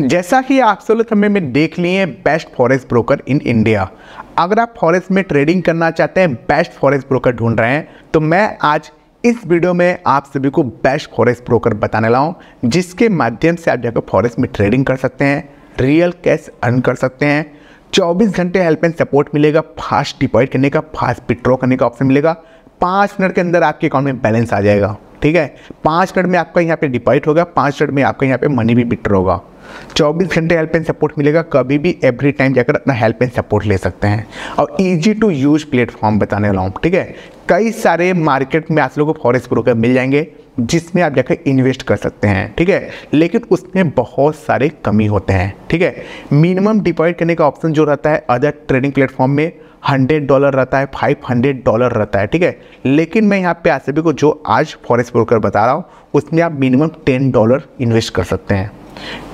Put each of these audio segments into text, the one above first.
जैसा कि आप सोलह समय में देख लिए हैं best forest broker in India अगर आप फॉरेस्ट में ट्रेडिंग करना चाहते हैं बेस्ट फॉरेस्ट ब्रोकर ढूंढ रहे हैं तो मैं आज इस वीडियो में आप सभी को बेस्ट फॉरेस्ट ब्रोकर बताने लाऊं जिसके माध्यम से आप जाकर फॉरेस्ट में ट्रेडिंग कर सकते हैं रियल कैश अर्न कर सकते हैं 24 घंटे हेल्प एंड सपोर्ट मिलेगा फास्ट डिपॉजिट करने का फास्ट विड्रॉ करने का ऑप्शन मिलेगा पाँच मिनट के अंदर आपके अकाउंट में बैलेंस आ जाएगा ठीक है पाँच मिनट में आपका यहाँ पे डिपॉजिट होगा पाँच मिनट में आपका यहाँ पे मनी भी विड्रॉ होगा 24 घंटे हेल्प एंड सपोर्ट मिलेगा कभी भी एवरी टाइम जाकर अपना हेल्प एंड सपोर्ट ले सकते हैं और इजी टू यूज प्लेटफॉर्म बताने वाला हूँ ठीक है कई सारे मार्केट में आप लोगों को फॉरेस्ट ब्रोकर मिल जाएंगे जिसमें आप जाकर इन्वेस्ट कर सकते हैं ठीक है लेकिन उसमें बहुत सारे कमी होते हैं ठीक है मिनिमम डिपॉजिट करने का ऑप्शन जो रहता है अदर ट्रेडिंग प्लेटफॉर्म में हंड्रेड डॉलर रहता है फाइव हंड्रेड डॉलर रहता है ठीक है लेकिन मैं यहाँ पे आप सभी को जो आज फॉरेस्ट ब्रोकर बता रहा हूँ उसमें आप मिनिमम टेन डॉलर इन्वेस्ट कर सकते हैं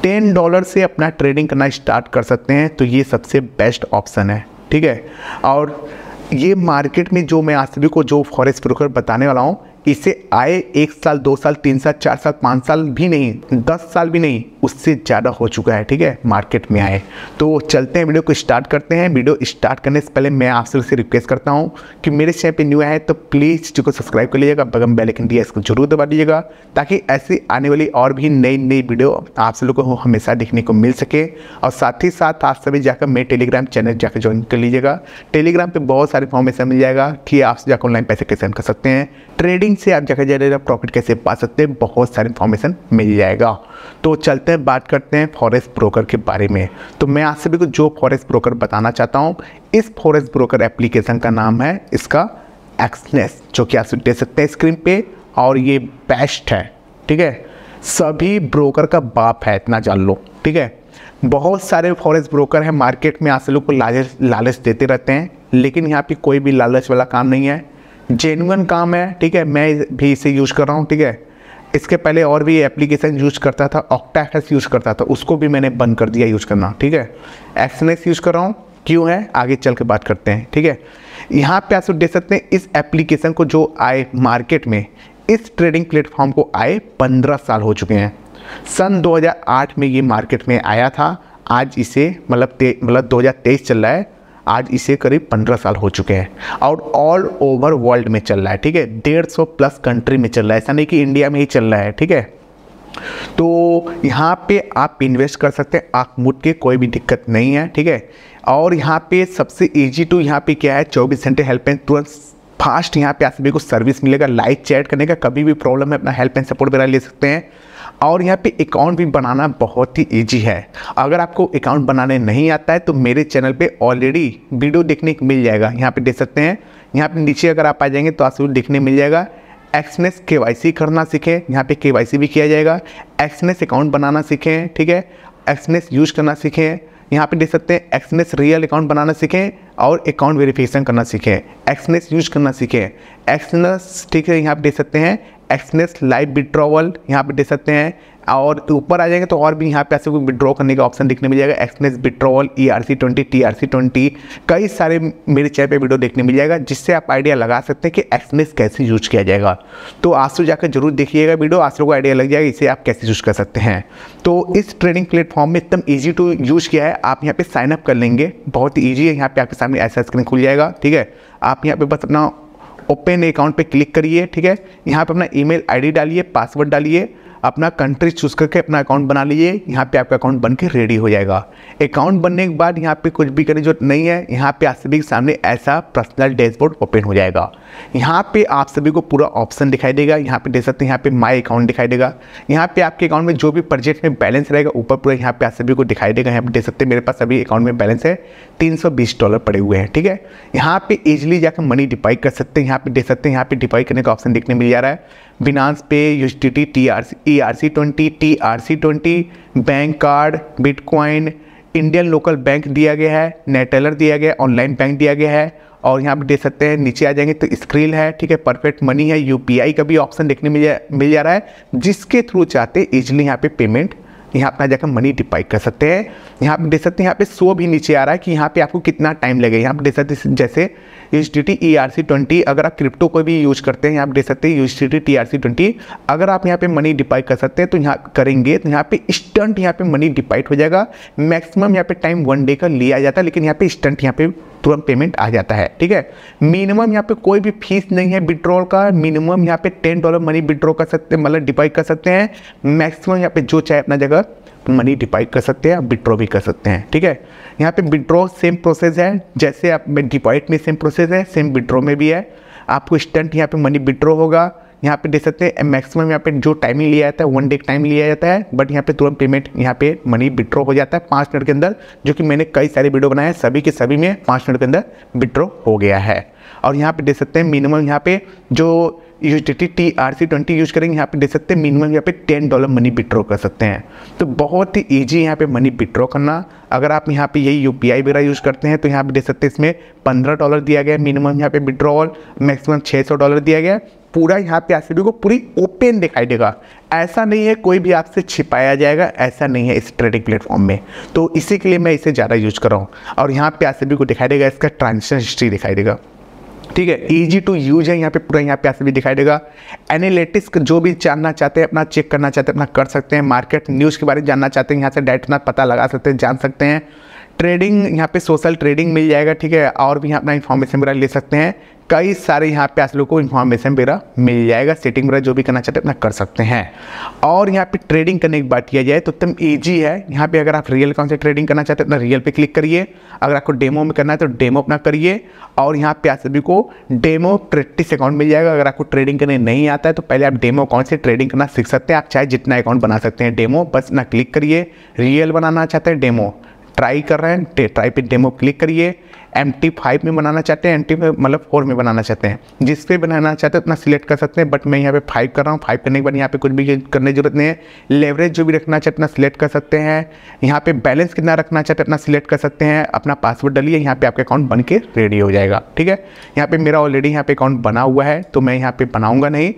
टेन डॉलर से अपना ट्रेडिंग करना स्टार्ट कर सकते हैं तो ये सबसे बेस्ट ऑप्शन है ठीक है और ये मार्केट में जो मैं आज सभी को जो फॉरेस्ट ब्रोकर बताने वाला हूँ इसे आए एक साल दो साल तीन साल चार साल पाँच साल भी नहीं दस साल भी नहीं उससे ज़्यादा हो चुका है ठीक है मार्केट में आए तो चलते हैं वीडियो को स्टार्ट करते हैं वीडियो स्टार्ट करने से पहले मैं आपसे से रिक्वेस्ट करता हूँ कि मेरे चैनल पे न्यू आए तो प्लीज़ चैनल को सब्सक्राइब कर लीजिएगा बगम बेलकन दिया इसको जरूर दबा दीजिएगा ताकि ऐसे आने वाली और भी नई नई वीडियो आप सब लोगों को हमेशा देखने को मिल सके और साथ ही साथ आप सभी जाकर मेरे टेलीग्राम चैनल जाकर ज्वाइन कर लीजिएगा टेलीग्राम पर बहुत सारे इन्फॉर्मेशन मिल जाएगा कि आप जाकर ऑनलाइन पैसे कैसे कर सकते हैं ट्रेडिंग इनसे आप जगह जगह प्रॉफिट कैसे पा सकते हैं बहुत सारी इन्फॉर्मेशन मिल जाएगा तो चलते हैं बात करते हैं फॉरेस्ट ब्रोकर के बारे में तो मैं आप सभी को जो फॉरेस्ट ब्रोकर बताना चाहता हूँ इस फॉरेस्ट ब्रोकर एप्लीकेशन का नाम है इसका एक्सनेस जो कि आप दे सकते हैं स्क्रीन पे और ये बेस्ट है ठीक है सभी ब्रोकर का बाप है इतना जान लो ठीक है बहुत सारे फॉरेस्ट ब्रोकर हैं मार्केट में आज से लोग को लालच लालच देते रहते हैं लेकिन यहाँ पे कोई भी लालच वाला काम नहीं है जेनुअन काम है ठीक है मैं भी इसे यूज कर रहा हूँ ठीक है इसके पहले और भी एप्लीकेशन यूज करता था ऑक्टाफेस यूज करता था उसको भी मैंने बंद कर दिया यूज करना ठीक है एक्सनेस यूज कर रहा हूँ क्यों है आगे चल के बात करते हैं ठीक है यहाँ पे आप देख सकते हैं इस एप्लीकेशन को जो आए मार्केट में इस ट्रेडिंग प्लेटफॉर्म को आए पंद्रह साल हो चुके हैं सन 2008 में ये मार्केट में आया था आज इसे मतलब मतलब 2023 चल रहा है आज इसे करीब पंद्रह साल हो चुके हैं और ऑल ओवर वर्ल्ड में चल रहा है ठीक है डेढ़ सौ प्लस कंट्री में चल रहा है ऐसा नहीं कि इंडिया में ही चल रहा है ठीक है तो यहाँ पे आप इन्वेस्ट कर सकते हैं मुठ के कोई भी दिक्कत नहीं है ठीक है और यहाँ पे सबसे इजी टू यहाँ पे क्या है चौबीस घंटे हेल्पलाइन तुरंत फास्ट यहाँ पे आप सभी को सर्विस मिलेगा लाइव चैट करने का कभी भी प्रॉब्लम है अपना हेल्प एंड सपोर्ट वगैरह ले सकते हैं और यहाँ पे अकाउंट भी बनाना बहुत ही ईजी है अगर आपको अकाउंट बनाने नहीं आता है तो मेरे चैनल पे ऑलरेडी वीडियो देखने को मिल जाएगा यहाँ पे देख सकते हैं यहाँ पे नीचे अगर आप आ जाएंगे तो आपको देखने मिल जाएगा एक्सनेस के वाई सी करना सीखें यहाँ पे के वाई सी भी किया जाएगा एक्सनेस अकाउंट बनाना सीखें ठीक है एक्सनेस यूज करना सीखें यहाँ पे देख सकते हैं एक्सनेस रियल अकाउंट बनाना सीखें और अकाउंट वेरिफिकेशन करना सीखें एक्सनेस यूज करना सीखें एक्सनेस ठीक है यहाँ पे देख सकते हैं एक्सनेस लाइव विड्रॉवल यहाँ पे दे सकते हैं और ऊपर आ जाएंगे तो और भी यहाँ पे ऐसे विड्रॉ करने का ऑप्शन देखने मिल जाएगा Exness withdrawal E R C twenty T R C twenty कई सारे मेरे चैनल पे वीडियो देखने मिल जाएगा जिससे आप आइडिया लगा सकते हैं कि एक्सनेस कैसे यूज किया जाएगा तो आज जाकर जरूर देखिएगा वीडियो आज को आइडिया लग जाएगा इसे आप कैसे यूज कर सकते हैं तो इस ट्रेडिंग प्लेटफॉर्म में एकदम ईजी टू यूज किया है आप यहाँ पर साइनअप कर लेंगे बहुत ही ईजी है यहाँ पर आपके सामने ऐसा स्क्रीन खुल जाएगा ठीक है आप यहाँ पर बस अपना ओपन अकाउंट पे क्लिक करिए ठीक है यहाँ पे अपना ईमेल आईडी डालिए पासवर्ड डालिए अपना कंट्री चूज करके अपना अकाउंट बना लीजिए यहाँ पे आपका अकाउंट बन के रेडी हो जाएगा अकाउंट बनने के बाद यहाँ पे कुछ भी करने जो नहीं है यहाँ पे आप सभी के सामने ऐसा पर्सनल डैशबोर्ड ओपन हो जाएगा यहाँ पे आप सभी को पूरा ऑप्शन दिखाई देगा यहाँ पे देख सकते हैं यहाँ पे माई अकाउंट दिखाई देगा यहाँ पे आपके अकाउंट में जो भी प्रोजेक्ट में बैलेंस रहेगा ऊपर पूरा यहाँ पे आप सभी को दिखाई देगा यहाँ पे देख सकते हैं मेरे पास अभी अकाउंट में बैलेंस है तीन डॉलर पड़े हुए हैं ठीक है यहाँ पे इजिली जाकर मनी डिपॉजिट कर सकते हैं यहाँ पे देख सकते हैं यहाँ पे डिपॉजिट करने का ऑप्शन देखने मिल जा रहा है बिनास पे यूच T T T R C E R C twenty T R C twenty bank card bitcoin Indian local bank दिया गया है नेटेलर दिया गया ऑनलाइन बैंक दिया गया है और यहाँ पर देख सकते हैं नीचे आ जाएंगे तो स्क्रीन है ठीक है परफेक्ट मनी है यूपीआई का भी ऑप्शन देखने मिल जा मिल जा रहा है जिसके थ्रू चाहते इजिली यहाँ पे पेमेंट यहाँ अपना जाकर मनी डिपॉजिट कर सकते हैं यहाँ पर देख सकते हैं यहाँ पे शो भी नीचे आ रहा है कि यहाँ पे आपको कितना टाइम लगेगा यहाँ पर देख सकते हैं जैसे H D T E R C twenty अगर आप क्रिप्टो को भी यूज करते हैं यहाँ पर देख सकते हैं H D T T R C twenty अगर आप यहाँ पे मनी डिपॉजिट कर सकते हैं तो यहाँ करेंगे तो यहाँ पे स्टंट यहाँ पे मनी डिपाइट हो जाएगा मैक्सिमम यहाँ पे टाइम वन डे का लिया जाता है लेकिन यहाँ पे स्टंट यहाँ पे तुरंत पेमेंट आ जाता है ठीक है मिनिमम यहाँ पे कोई भी फीस नहीं है विड्रॉल का मिनिमम यहाँ पे टेन डॉलर मनी विड्रॉ कर सकते हैं मतलब डिपॉजिट कर सकते हैं मैक्सिमम यहाँ पे जो चाहे अपना जगह मनी डिपॉजिट कर सकते हैं आप विड्रॉ भी कर सकते हैं ठीक है यहाँ पे विड्रॉ सेम प्रोसेस है जैसे आप डिपॉजिट में सेम प्रोसेस है सेम विड्रॉ में भी है आपको स्टंट यहाँ पे मनी विड्रॉ होगा यहाँ पे देख सकते हैं मैक्सिमम यहाँ पे जो टाइमिंग लिया जाता है वन डे टाइम लिया जाता है बट यहाँ पे तुरंत पेमेंट यहाँ पे मनी विड्रॉ हो जाता है पाँच मिनट के अंदर जो कि मैंने कई सारे वीडियो बनाए सभी के सभी में पाँच मिनट के अंदर विड्रॉ हो गया है और यहाँ पे देख सकते हैं मिनिमम यहाँ पे जो यूजिटी T T R C twenty use करेंगे यहाँ पे देख सकते हैं मिनिमम यहाँ पे टेन डॉलर मनी विड्रॉ कर सकते हैं तो बहुत ही ईजी यहाँ पे मनी विड्रॉ करना अगर आप यहाँ पे यही यू पी आई वगैरह यूज़ करते हैं तो यहाँ पे देख सकते हैं इसमें पंद्रह डॉलर दिया गया मिनिमम यहाँ पे विड्रॉल मैक्सिमम छः सौ डॉलर दिया गया पूरा यहाँ पे आपसे को पूरी ओपन दिखाई देगा ऐसा नहीं है कोई भी आपसे छिपाया जाएगा ऐसा नहीं है इस ट्रेडिंग प्लेटफॉर्म में तो इसी के लिए मैं इसे ज़्यादा यूज कर रहा हूँ और यहाँ पे आरसीबी को दिखाई देगा इसका ट्रांजेक्शन हिस्ट्री दिखाई देगा ठीक है इजी टू यूज है यहाँ पे पूरा यहाँ पे आपसे भी दिखाई देगा एनालिटिक्स जो भी जानना चाहते हैं अपना चेक करना चाहते हैं अपना कर सकते हैं मार्केट न्यूज़ के बारे में जानना चाहते हैं यहाँ से डायरेक्ट अपना पता लगा सकते हैं जान सकते हैं ट्रेडिंग यहाँ पे सोशल ट्रेडिंग मिल जाएगा ठीक है और भी यहाँ अपना इन्फॉर्मेशन वगैरह ले सकते हैं कई सारे यहाँ पे आप लोग को इन्फॉर्मेशन वगैरह मिल जाएगा सेटिंग वगैरह जो भी करना चाहते हैं अपना कर सकते हैं और यहाँ पे ट्रेडिंग करने की बात किया जाए तो एकदम ईजी है यहाँ पे अगर आप रियल अकाउंट से ट्रेडिंग करना चाहते हैं अपना रियल पे क्लिक करिए अगर आपको डेमो में करना है तो डेमो अपना करिए और यहाँ पे आप सभी को डेमो प्रैक्टिस अकाउंट मिल जाएगा अगर आपको ट्रेडिंग करने नहीं आता है तो पहले आप डेमो अकाउंट से ट्रेडिंग करना सीख सकते हैं आप चाहे जितना अकाउंट बना सकते हैं डेमो बस ना क्लिक करिए रियल बनाना चाहते हैं डेमो ट्राई कर रहे हैं ट्राई पे डेमो क्लिक करिए एम टी फाइव में बनाना चाहते हैं एम टी मतलब फोर में बनाना चाहते हैं जिस पे बनाना चाहते हैं उतना सिलेक्ट कर सकते हैं बट मैं यहाँ पे फाइव कर रहा हूँ फाइव करने के बाद यहाँ पे कुछ भी करने की जरूरत नहीं है लेवरेज जो भी रखना चाहते उतना सिलेक्ट कर सकते हैं यहाँ पे बैलेंस कितना रखना चाहते उतना सिलेक्ट कर सकते हैं अपना पासवर्ड डालिए यहाँ पे आपका अकाउंट बन के रेडी हो जाएगा ठीक है यहाँ पे मेरा ऑलरेडी यहाँ पे अकाउंट बना हुआ है तो मैं यहाँ पे बनाऊँगा नहीं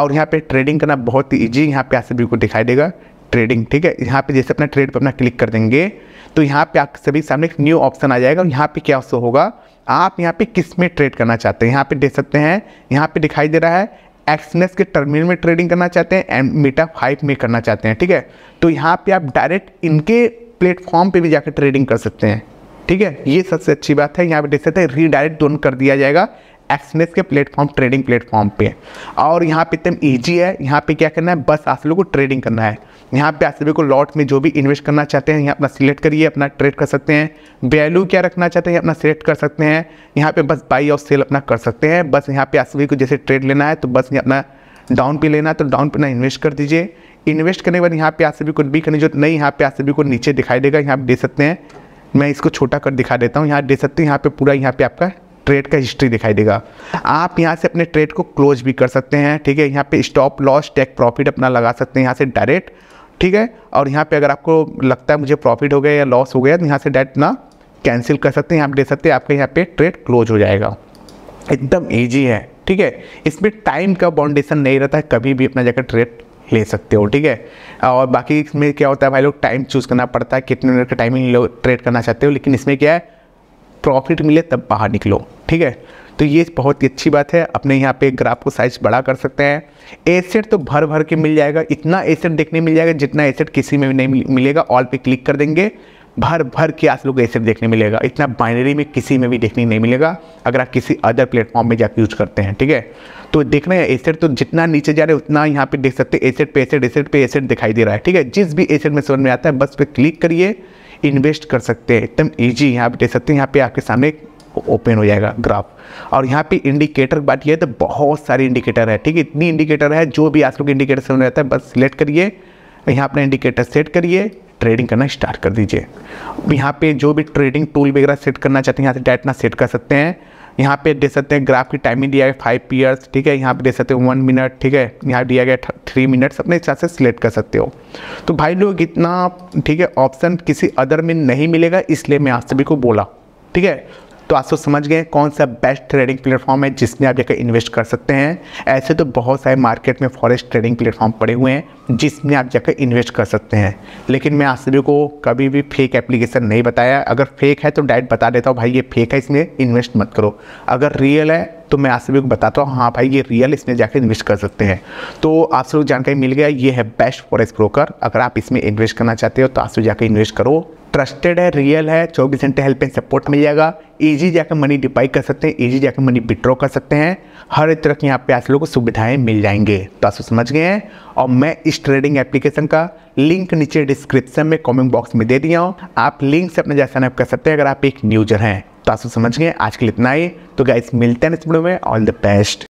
और यहाँ पे ट्रेडिंग करना बहुत ही ईजी यहाँ पे आप सभी को दिखाई देगा ट्रेडिंग ठीक है यहाँ पे जैसे अपना ट्रेड पर अपना क्लिक कर देंगे तो यहाँ पे आप सभी सामने एक न्यू ऑप्शन आ जाएगा यहाँ पे क्या शो होगा आप यहाँ पे किस में ट्रेड करना चाहते हैं यहाँ पे देख सकते हैं यहाँ पे दिखाई दे रहा है एक्सनेस के टर्मिनल में ट्रेडिंग करना चाहते हैं एंड मीटा फाइव में करना चाहते हैं ठीक है तो यहाँ पे आप डायरेक्ट इनके प्लेटफॉर्म पे भी जाकर ट्रेडिंग कर सकते हैं ठीक है ये सबसे अच्छी बात है यहाँ पे देख सकते हैं रीडायरेक्ट दोनों कर दिया जाएगा एक्सनेस के प्लेटफॉर्म ट्रेडिंग प्लेटफॉर्म पे और यहाँ पे एकदम ईजी है यहाँ पे क्या करना है बस आप लोगों को ट्रेडिंग करना है यहाँ पे आप सभी को लॉट में जो भी इन्वेस्ट करना चाहते हैं यहाँ अपना सिलेक्ट करिए अपना ट्रेड कर सकते हैं वैल्यू क्या रखना चाहते हैं अपना सिलेक्ट कर सकते हैं यहाँ पे बस बाई और सेल अपना कर सकते हैं बस यहाँ पे आप सभी को जैसे ट्रेड लेना है तो बस यहाँ अपना डाउन पे लेना है तो डाउन पे ना इन्वेस्ट कर दीजिए इन्वेस्ट करने के बाद यहाँ पे आप सभी को भी करने जो नहीं यहाँ पे आप सभी को नीचे दिखाई देगा यहाँ पे दे सकते हैं मैं इसको छोटा कर दिखा देता हूँ यहाँ दे सकते हैं यहाँ पे पूरा यहाँ पे आपका ट्रेड का हिस्ट्री दिखाई देगा आप यहाँ से अपने ट्रेड को क्लोज भी कर सकते हैं ठीक है यहाँ पे स्टॉप लॉस टेक प्रॉफिट अपना लगा सकते हैं यहाँ से डायरेक्ट ठीक है और यहाँ पे अगर आपको लगता है मुझे प्रॉफिट हो गया या लॉस हो गया तो यहाँ से डायरेक्ट ना कैंसिल कर सकते हैं यहाँ पर दे सकते हैं आपके यहाँ पे ट्रेड क्लोज हो जाएगा एकदम ईजी है ठीक है इसमें टाइम का बाउंडेशन नहीं रहता है कभी भी अपना जगह ट्रेड ले सकते हो ठीक है और बाकी इसमें क्या होता है भाई लोग टाइम चूज़ करना पड़ता है कितने मिनट का टाइमिंग लोग ट्रेड करना चाहते हो लेकिन इसमें क्या है प्रॉफिट मिले तब बाहर निकलो ठीक है तो ये बहुत ही अच्छी बात है अपने यहाँ पे ग्राफ को साइज बड़ा कर सकते हैं एसेट तो भर भर के मिल जाएगा इतना एसेट देखने मिल जाएगा जितना एसेट किसी में भी नहीं मिलेगा ऑल पे क्लिक कर देंगे भर भर के आप लोग एसेट देखने मिलेगा इतना बाइनरी में किसी में भी देखने नहीं मिलेगा अगर आप किसी अदर प्लेटफॉर्म में जाकर यूज करते हैं ठीक है तो देखना है एसेट तो जितना नीचे जा रहे हैं उतना यहाँ पे देख सकते हैं एसेट पे एसेट एसेट पे एसेट दिखाई दे रहा है ठीक है जिस भी एसेट में समझ में आता है बस पे क्लिक करिए इन्वेस्ट कर सकते हैं एकदम ईजी यहाँ पे देख सकते हैं यहाँ पे आपके सामने ओपन हो जाएगा ग्राफ और यहाँ पे इंडिकेटर बात यह है तो बहुत सारे इंडिकेटर है ठीक है इतनी इंडिकेटर है जो भी आज लोग इंडिकेटर समझ रहता है बस सिलेक्ट करिए यहाँ अपना इंडिकेटर सेट करिए ट्रेडिंग करना स्टार्ट कर दीजिए यहाँ पे जो भी ट्रेडिंग टूल वगैरह सेट करना चाहते हैं यहाँ से डाइटना सेट कर सकते हैं यहाँ पे दे सकते हैं ग्राफ की टाइमिंग दिया है फाइव पीयर्स ठीक है यहाँ पे दे सकते हैं वन मिनट ठीक है यहाँ दिया गया थ्री मिनट्स अपने हिसाब से सिलेक्ट कर सकते हो तो भाई लोग इतना ठीक है ऑप्शन किसी अदर में नहीं मिलेगा इसलिए मैं आप सभी को बोला ठीक है तो आप सब समझ गए कौन सा बेस्ट ट्रेडिंग प्लेटफॉर्म है जिसमें आप जाकर इन्वेस्ट कर सकते हैं ऐसे तो बहुत सारे मार्केट में फॉरेस्ट ट्रेडिंग प्लेटफॉर्म पड़े हुए हैं जिसमें आप जाकर इन्वेस्ट कर सकते हैं लेकिन मैं आप सभी को कभी भी फेक एप्लीकेशन नहीं बताया अगर फेक है तो डायरेक्ट बता देता हूँ भाई ये फेक है इसमें इन्वेस्ट मत करो अगर रियल है तो मैं आप सभी को बताता हूँ हाँ भाई ये रियल इसमें जाकर इन्वेस्ट कर सकते हैं तो आप सभी को जानकारी मिल गया ये है बेस्ट फॉरेस्ट ब्रोकर अगर आप इसमें इन्वेस्ट करना चाहते हो तो आप सभी जाकर इन्वेस्ट करो ट्रस्टेड है रियल है चौबीस घंटे हेल्प एंड सपोर्ट मिल जाएगा ईजी जाकर मनी डिपाई कर सकते हैं ईजी जाकर मनी विड्रॉ कर सकते हैं हर एक तरह की यहाँ पे आप लोगों को सुविधाएं मिल जाएंगे तो आप समझ गए हैं और मैं इस ट्रेडिंग एप्लीकेशन का लिंक नीचे डिस्क्रिप्शन में कॉमेंट बॉक्स में दे दिया हूँ आप लिंक से अपना जैसा नाइप कर सकते हैं अगर आप एक न्यूजर हैं तो आप समझ गए आज के लिए इतना ही तो गाइस मिलते हैं इस वीडियो में ऑल द बेस्ट